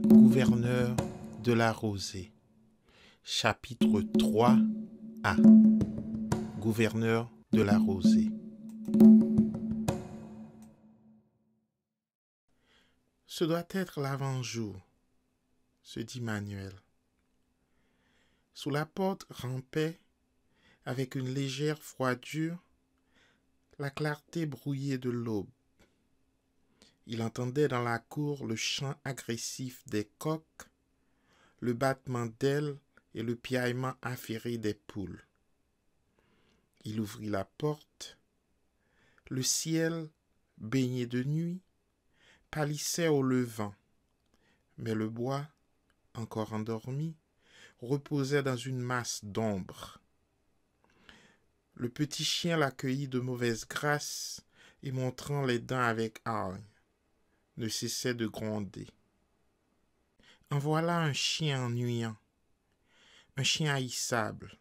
Gouverneur de la rosée, chapitre 3a. Gouverneur de la rosée. Ce doit être l'avant-jour, se dit Manuel. Sous la porte rampait, avec une légère froidure, la clarté brouillée de l'aube. Il entendait dans la cour le chant agressif des coqs, le battement d'ailes et le piaillement affairé des poules. Il ouvrit la porte. Le ciel, baigné de nuit, pâlissait au levant, mais le bois, encore endormi, reposait dans une masse d'ombre. Le petit chien l'accueillit de mauvaise grâce et montrant les dents avec hargne ne cessait de gronder. En voilà un chien ennuyant, un chien haïssable,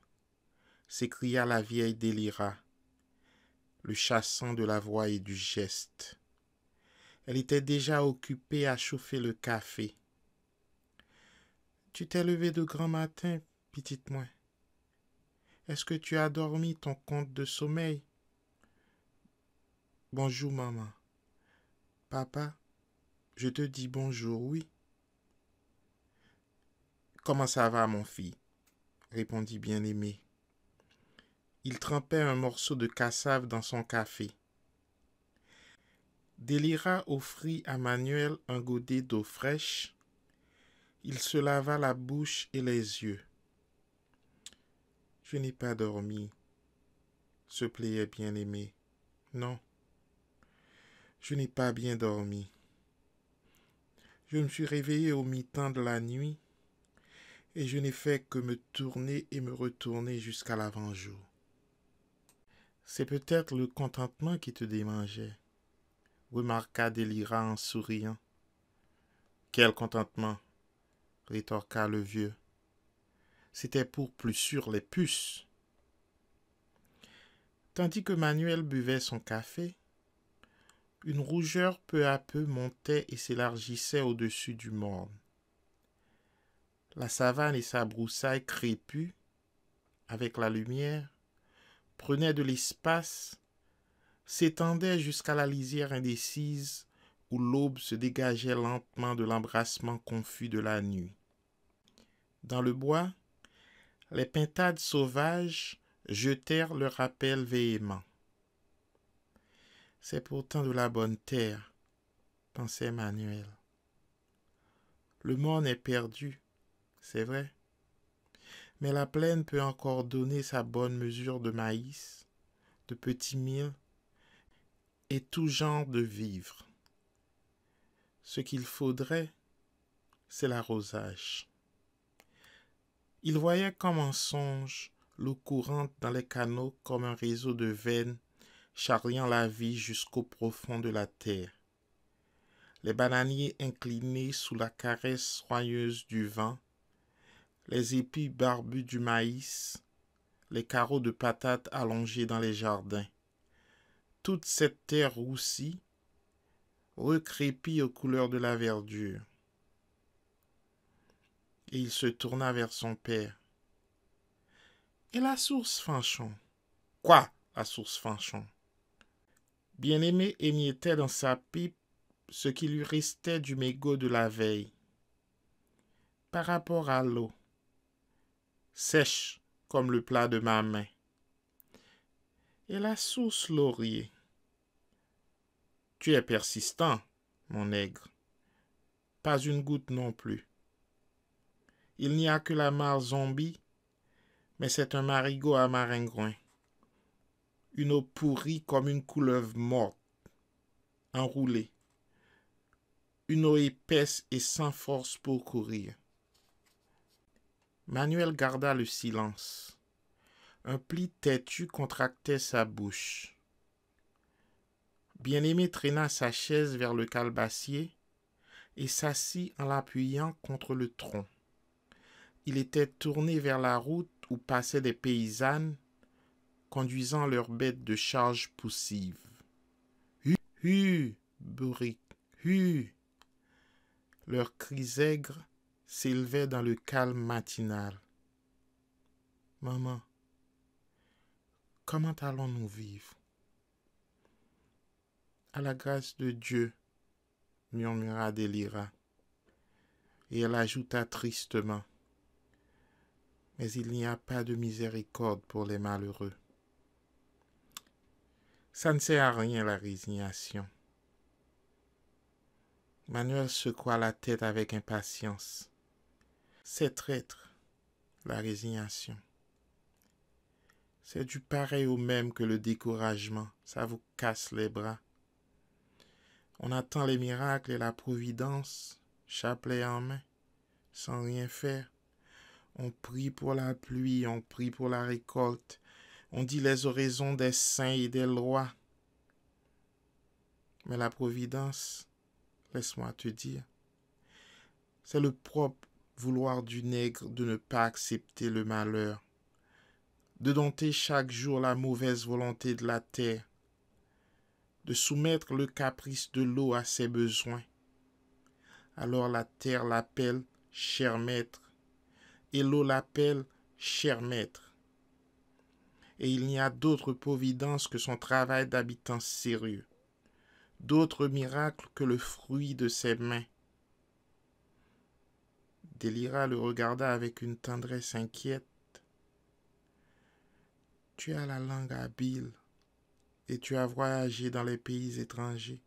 s'écria la vieille délira, le chassant de la voix et du geste. Elle était déjà occupée à chauffer le café. Tu t'es levé de grand matin, petite moi. Est-ce que tu as dormi ton compte de sommeil? Bonjour, maman. Papa, je te dis bonjour, oui. Comment ça va, mon fils répondit bien-aimé. Il trempait un morceau de cassave dans son café. Delira offrit à Manuel un godet d'eau fraîche. Il se lava la bouche et les yeux. Je n'ai pas dormi, se plaignait bien-aimé. Non, je n'ai pas bien dormi. Je me suis réveillé au mi-temps de la nuit et je n'ai fait que me tourner et me retourner jusqu'à l'avant-jour. C'est peut-être le contentement qui te démangeait, remarqua Delira en souriant. Quel contentement rétorqua le vieux. C'était pour plus sûr les puces. Tandis que Manuel buvait son café, une rougeur peu à peu montait et s'élargissait au-dessus du morne. La savane et sa broussaille crépue, avec la lumière, prenaient de l'espace, s'étendaient jusqu'à la lisière indécise où l'aube se dégageait lentement de l'embrassement confus de la nuit. Dans le bois, les pintades sauvages jetèrent leur appel véhément. C'est pourtant de la bonne terre, pensait Manuel. Le monde est perdu, c'est vrai, mais la plaine peut encore donner sa bonne mesure de maïs, de petits mille, et tout genre de vivres. Ce qu'il faudrait, c'est l'arrosage. Il voyait comme un songe l'eau courante dans les canaux comme un réseau de veines charriant la vie jusqu'au profond de la terre. Les bananiers inclinés sous la caresse soyeuse du vent, les épis barbus du maïs, les carreaux de patates allongés dans les jardins. Toute cette terre roussie recrépit aux couleurs de la verdure. Et il se tourna vers son père. Et la source Fanchon Quoi, la source Fanchon Bien-aimé émiettait dans sa pipe ce qui lui restait du mégot de la veille. Par rapport à l'eau, sèche comme le plat de ma main, et la source laurier. Tu es persistant, mon nègre. Pas une goutte non plus. Il n'y a que la mare zombie, mais c'est un marigot à maringouin une eau pourrie comme une couleuvre morte, enroulée, une eau épaisse et sans force pour courir. Manuel garda le silence. Un pli têtu contractait sa bouche. Bien-aimé traîna sa chaise vers le calebassier et s'assit en l'appuyant contre le tronc. Il était tourné vers la route où passaient des paysannes conduisant leurs bêtes de charge poussive. Hu, hu, bourrique, hu. Leurs cris aigres s'élevaient dans le calme matinal. Maman, comment allons-nous vivre À la grâce de Dieu, murmura Delira, Et elle ajouta tristement, Mais il n'y a pas de miséricorde pour les malheureux. Ça ne sert à rien la résignation. Manuel secoua la tête avec impatience. C'est traître, la résignation. C'est du pareil au même que le découragement, ça vous casse les bras. On attend les miracles et la providence, chapelet en main, sans rien faire. On prie pour la pluie, on prie pour la récolte, on dit les oraisons des saints et des rois. Mais la providence, laisse-moi te dire, c'est le propre vouloir du nègre de ne pas accepter le malheur, de dompter chaque jour la mauvaise volonté de la terre, de soumettre le caprice de l'eau à ses besoins. Alors la terre l'appelle cher maître, et l'eau l'appelle cher maître et il n'y a d'autre providence que son travail d'habitant sérieux, d'autres miracles que le fruit de ses mains. Délira le regarda avec une tendresse inquiète. Tu as la langue habile et tu as voyagé dans les pays étrangers.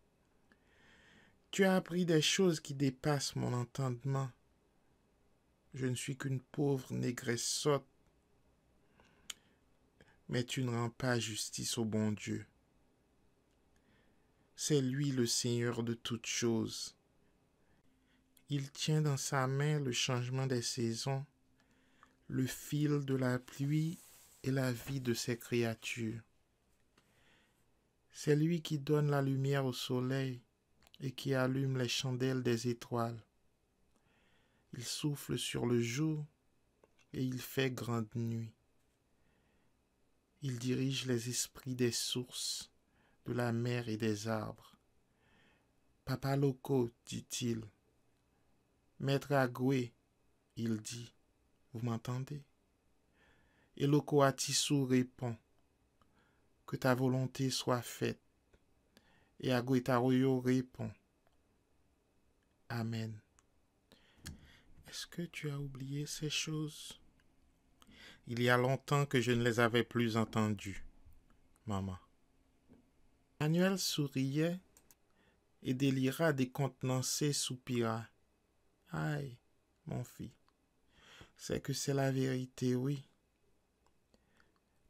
Tu as appris des choses qui dépassent mon entendement. Je ne suis qu'une pauvre sotte mais tu ne rends pas justice au bon Dieu. C'est lui le Seigneur de toutes choses. Il tient dans sa main le changement des saisons, le fil de la pluie et la vie de ses créatures. C'est lui qui donne la lumière au soleil et qui allume les chandelles des étoiles. Il souffle sur le jour et il fait grande nuit. Il dirige les esprits des sources, de la mer et des arbres. Papa Loco, dit-il. Maître Agoué, il dit. Vous m'entendez Et Loco Atissou répond. Que ta volonté soit faite. Et Agoué Taroyo répond. Amen. Est-ce que tu as oublié ces choses il y a longtemps que je ne les avais plus entendus, maman. Manuel souriait et délira décontenancé soupira. Aïe, mon fils, c'est que c'est la vérité, oui.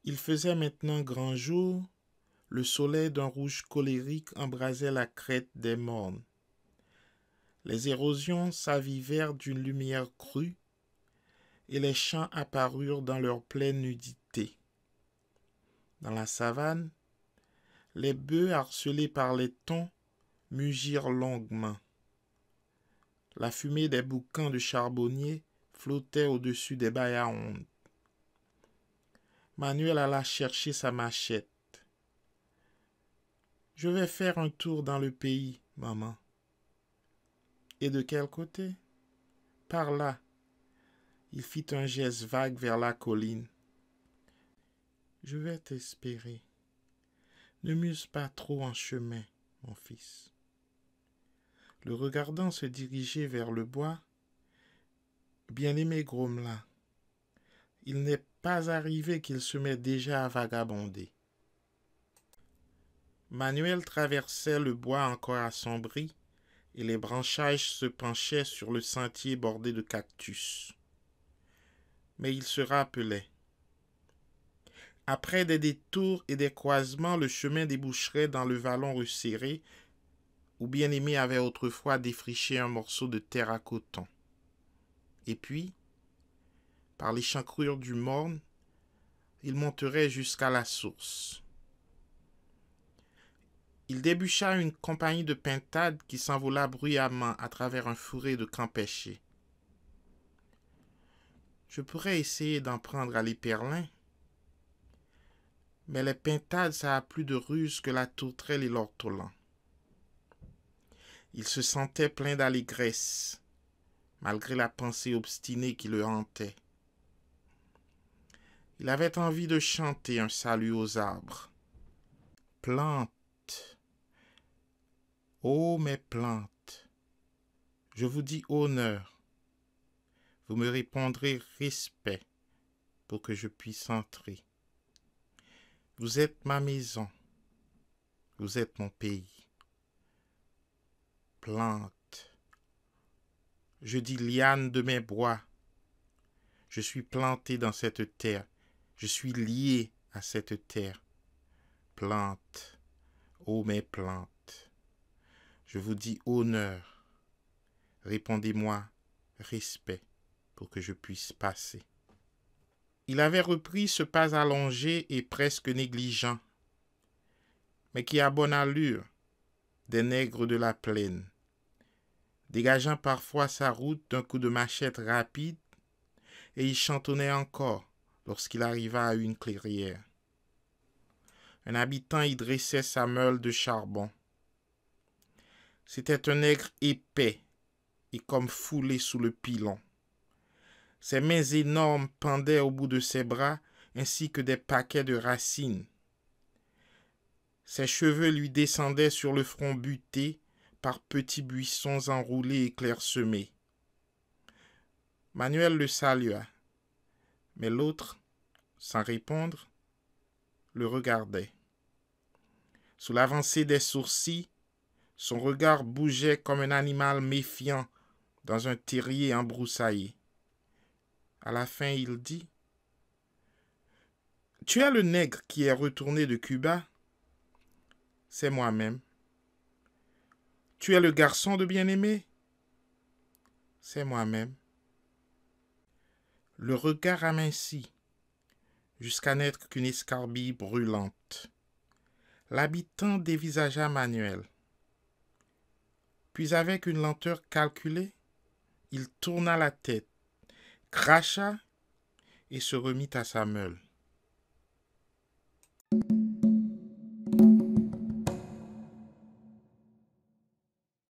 Il faisait maintenant grand jour, le soleil d'un rouge colérique embrasait la crête des mornes. Les érosions s'avivèrent d'une lumière crue, et les champs apparurent dans leur pleine nudité. Dans la savane, les bœufs harcelés par les tons mugirent longuement. La fumée des bouquins de charbonnier flottait au-dessus des bailles à Manuel alla chercher sa machette. Je vais faire un tour dans le pays, maman. Et de quel côté Par là, il fit un geste vague vers la colline. Je vais t'espérer. Ne muse pas trop en chemin, mon fils. Le regardant se diriger vers le bois, bien-aimé Gromelin, Il n'est pas arrivé qu'il se mette déjà à vagabonder. Manuel traversait le bois encore assombri, et les branchages se penchaient sur le sentier bordé de cactus mais il se rappelait. Après des détours et des croisements, le chemin déboucherait dans le vallon resserré où Bien-Aimé avait autrefois défriché un morceau de terre à coton. Et puis, par l'échancrure du morne, il monterait jusqu'à la source. Il débucha une compagnie de pintades qui s'envola bruyamment à travers un fourré de camps je pourrais essayer d'en prendre à l'éperlin. Mais les pintades, ça a plus de ruse que la tourterelle et l'ortolan. Il se sentait plein d'allégresse, malgré la pensée obstinée qui le hantait. Il avait envie de chanter un salut aux arbres. Plantes, ô mes plantes, je vous dis honneur, vous me répondrez respect pour que je puisse entrer. Vous êtes ma maison. Vous êtes mon pays. Plante. Je dis liane de mes bois. Je suis planté dans cette terre. Je suis lié à cette terre. Plante. Ô mes plantes. Je vous dis honneur. Répondez-moi respect pour que je puisse passer. Il avait repris ce pas allongé et presque négligent, mais qui a bonne allure des nègres de la plaine, dégageant parfois sa route d'un coup de machette rapide, et il chantonnait encore lorsqu'il arriva à une clairière. Un habitant y dressait sa meule de charbon. C'était un nègre épais et comme foulé sous le pilon. Ses mains énormes pendaient au bout de ses bras ainsi que des paquets de racines. Ses cheveux lui descendaient sur le front buté par petits buissons enroulés et clairsemés. Manuel le salua, mais l'autre, sans répondre, le regardait. Sous l'avancée des sourcils, son regard bougeait comme un animal méfiant dans un terrier embroussaillé. À la fin, il dit Tu es le nègre qui est retourné de Cuba C'est moi-même. Tu es le garçon de bien-aimé C'est moi-même. Le regard amincit jusqu'à n'être qu'une escarbille brûlante. L'habitant dévisagea Manuel. Puis avec une lenteur calculée, il tourna la tête cracha et se remit à sa meule.